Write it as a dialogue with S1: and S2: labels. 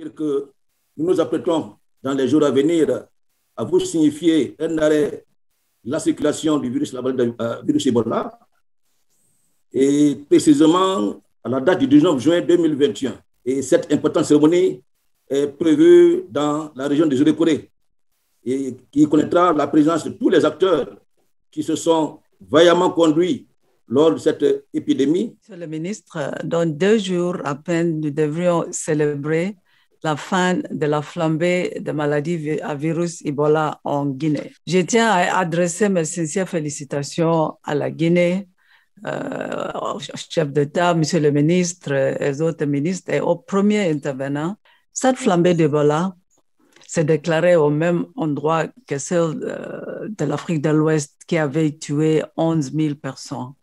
S1: que nous nous apprêtons dans les jours à venir à vous signifier un arrêt de la circulation du virus, euh, virus Ebola et précisément à la date du 19 juin 2021. Et cette importante cérémonie est prévue dans la région de Jérusalem corée et qui connaîtra la présence de tous les acteurs qui se sont vaillamment conduits lors de cette épidémie.
S2: Monsieur le ministre, dans deux jours à peine, nous devrions célébrer la fin de la flambée de maladies à virus Ebola en Guinée. Je tiens à adresser mes sincères félicitations à la Guinée, euh, au chef d'État, monsieur le ministre, les autres ministres et aux premiers intervenants. Cette flambée d'Ebola s'est déclarée au même endroit que celle euh,
S3: de l'Afrique de l'Ouest qui avait tué 11 000 personnes.